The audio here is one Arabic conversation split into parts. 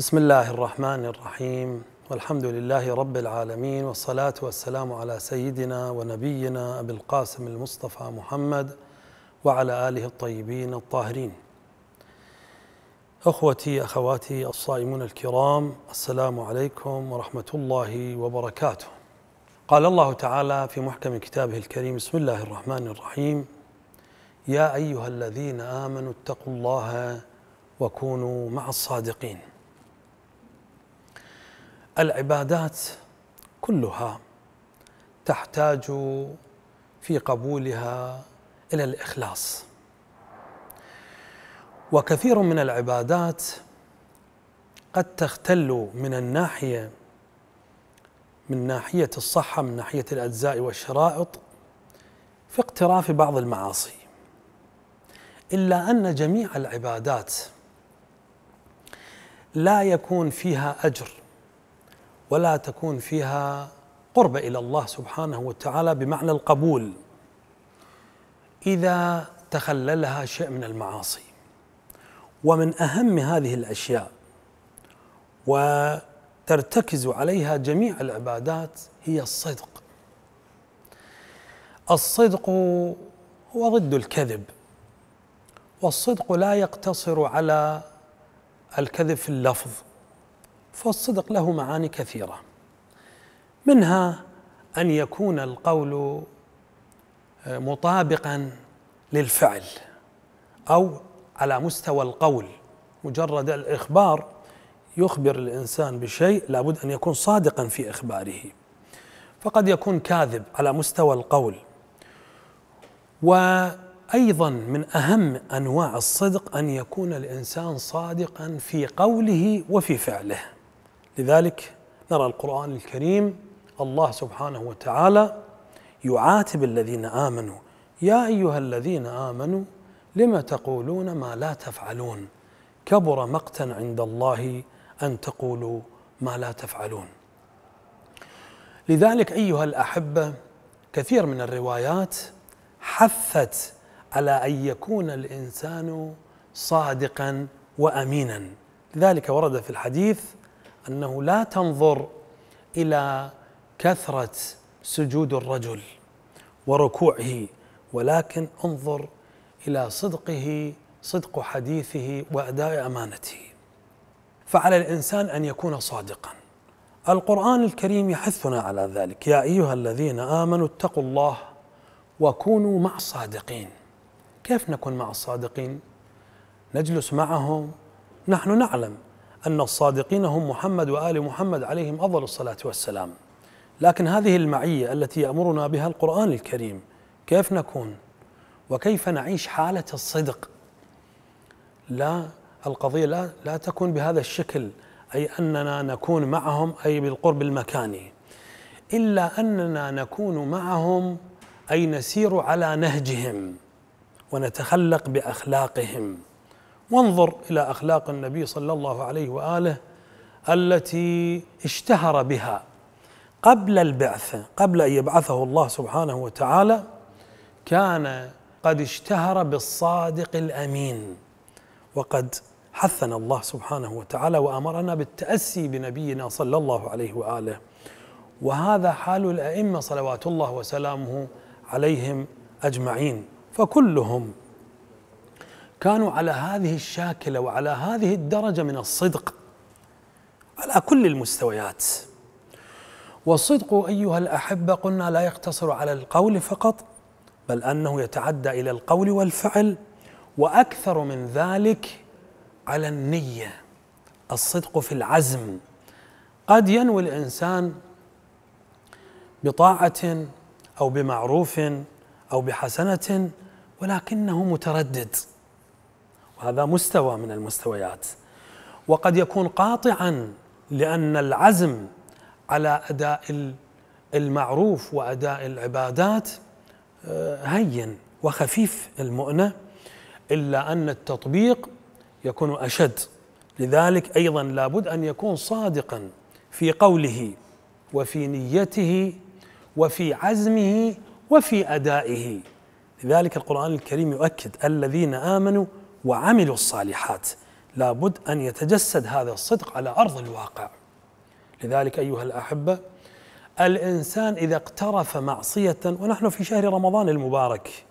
بسم الله الرحمن الرحيم والحمد لله رب العالمين والصلاة والسلام على سيدنا ونبينا أبي القاسم المصطفى محمد وعلى آله الطيبين الطاهرين أخوتي أخواتي الصائمون الكرام السلام عليكم ورحمة الله وبركاته قال الله تعالى في محكم كتابه الكريم بسم الله الرحمن الرحيم يا أيها الذين آمنوا اتقوا الله وكونوا مع الصادقين العبادات كلها تحتاج في قبولها الى الاخلاص وكثير من العبادات قد تختل من الناحيه من ناحيه الصحه من ناحيه الاجزاء والشرائط في اقتراف بعض المعاصي الا ان جميع العبادات لا يكون فيها اجر ولا تكون فيها قرب الى الله سبحانه وتعالى بمعنى القبول اذا تخللها شيء من المعاصي ومن اهم هذه الاشياء وترتكز عليها جميع العبادات هي الصدق الصدق هو ضد الكذب والصدق لا يقتصر على الكذب في اللفظ فالصدق له معاني كثيره منها ان يكون القول آه، مطابقا للفعل او على مستوى القول مجرد الاخبار يخبر الانسان بشيء لابد ان يكون صادقا في اخباره فقد يكون كاذب على مستوى القول وايضا من اهم انواع الصدق ان يكون الانسان صادقا في قوله وفي فعله لذلك نرى القرآن الكريم الله سبحانه وتعالى يعاتب الذين آمنوا يا أيها الذين آمنوا لم تقولون ما لا تفعلون كبر مقتا عند الله أن تقولوا ما لا تفعلون لذلك أيها الأحبة كثير من الروايات حثت على أن يكون الإنسان صادقا وأمينا لذلك ورد في الحديث انه لا تنظر الى كثره سجود الرجل وركوعه ولكن انظر الى صدقه صدق حديثه واداء امانته فعلى الانسان ان يكون صادقا القران الكريم يحثنا على ذلك يا ايها الذين امنوا اتقوا الله وكونوا مع الصادقين كيف نكون مع الصادقين نجلس معهم نحن نعلم أن الصادقين هم محمد وآل محمد عليهم أفضل الصلاة والسلام لكن هذه المعية التي يأمرنا بها القرآن الكريم كيف نكون وكيف نعيش حالة الصدق لا القضية لا, لا تكون بهذا الشكل أي أننا نكون معهم أي بالقرب المكاني إلا أننا نكون معهم أي نسير على نهجهم ونتخلق بأخلاقهم وانظر الى اخلاق النبي صلى الله عليه واله التي اشتهر بها قبل البعثه قبل ان يبعثه الله سبحانه وتعالى كان قد اشتهر بالصادق الامين وقد حثنا الله سبحانه وتعالى وامرنا بالتاسي بنبينا صلى الله عليه واله وهذا حال الائمه صلوات الله وسلامه عليهم اجمعين فكلهم كانوا على هذه الشاكله وعلى هذه الدرجه من الصدق على كل المستويات والصدق ايها الاحبه قلنا لا يقتصر على القول فقط بل انه يتعدى الى القول والفعل واكثر من ذلك على النيه الصدق في العزم قد ينوي الانسان بطاعه او بمعروف او بحسنه ولكنه متردد هذا مستوى من المستويات وقد يكون قاطعا لأن العزم على أداء المعروف وأداء العبادات آه، هين وخفيف المؤنة إلا أن التطبيق يكون أشد لذلك أيضا لابد أن يكون صادقا في قوله وفي نيته وفي عزمه وفي أدائه لذلك القرآن الكريم يؤكد الذين آمنوا وعملوا الصالحات لابد أن يتجسد هذا الصدق على أرض الواقع لذلك أيها الأحبة الإنسان إذا اقترف معصية ونحن في شهر رمضان المبارك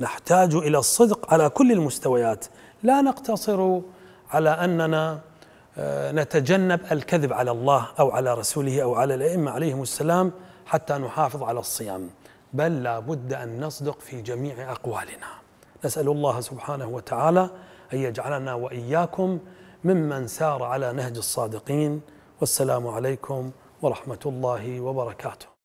نحتاج إلى الصدق على كل المستويات لا نقتصر على أننا آه، نتجنب الكذب على الله أو على رسوله أو على الأئمة عليهم السلام حتى نحافظ على الصيام بل لا بد أن نصدق في جميع أقوالنا نسأل الله سبحانه وتعالى أن يجعلنا وإياكم ممن سار على نهج الصادقين والسلام عليكم ورحمة الله وبركاته